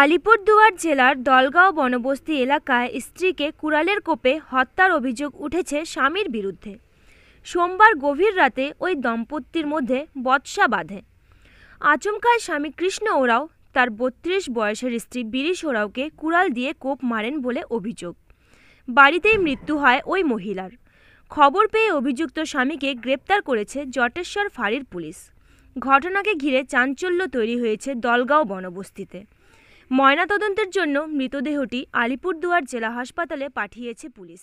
আলিপুরদুয়ার জেলার দলগাঁও বনবস্তি এলাকায় স্ত্রীকে কুড়ালের কোপে হত্যার অভিযোগ উঠেছে স্বামীর বিরুদ্ধে সোমবার গভীর রাতে ওই দম্পতির মধ্যে বৎসা বাঁধে আচমকায় স্বামী কৃষ্ণ ওরাও তার বত্রিশ বয়সের স্ত্রী বিরিশ ওরাওকে কুড়াল দিয়ে কোপ মারেন বলে অভিযোগ বাড়িতেই মৃত্যু হয় ওই মহিলার খবর পেয়ে অভিযুক্ত স্বামীকে গ্রেপ্তার করেছে জটেশ্বর ফাঁড়ির পুলিশ ঘটনাকে ঘিরে চাঞ্চল্য তৈরি হয়েছে দলগাঁও বনবস্তিতে ময়নাতদন্তের জন্য মৃতদেহটি আলিপুরদুয়ার জেলা হাসপাতালে পাঠিয়েছে পুলিশ